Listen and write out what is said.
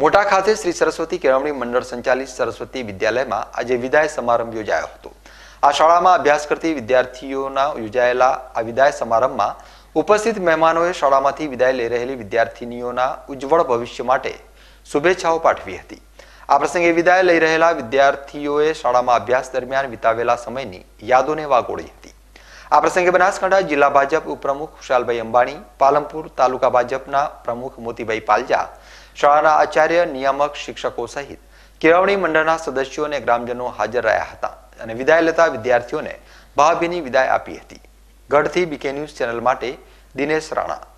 મોટા ખાતે શ્રી સરસ્વતી કેળવણી મંડળ સંચાલિત સરસ્વતી વિદ્યાલયમાં આજે વિદાય સમારંભ યોજાયો હતો આ શાળામાં અભ્યાસ કરતી વિદ્યાર્થીઓના યોજાયેલા આ વિદાય સમારંભમાં ઉપસ્થિત મહેમાનોએ શાળામાંથી વિદાય લઈ રહેલી વિદ્યાર્થીનીઓના ઉજ્જવળ ભવિષ્ય માટે શુભેચ્છાઓ પાઠવી હતી આ પ્રસંગે વિદાય લઈ રહેલા વિદ્યાર્થીઓએ શાળામાં અભ્યાસ દરમિયાન વિતાવેલા સમયની યાદોને વાગોળી આ પ્રસંગે બનાસકાંઠા જિલ્લા ભાજપ ઉપપ્રમુખ ખુશાલભાઈ અંબાણી પાલનપુર તાલુકા ભાજપના પ્રમુખ મોતીભાઈ પાલજા શાળાના આચાર્ય નિયામક શિક્ષકો સહિત કેળવણી મંડળના સદસ્યો અને ગ્રામજનો હાજર રહ્યા હતા અને વિદાય લેતા વિદ્યાર્થીઓને ભાવભીની વિદાય આપી હતી ગઢથી બીકે ન્યૂઝ ચેનલ માટે દિનેશ રાણા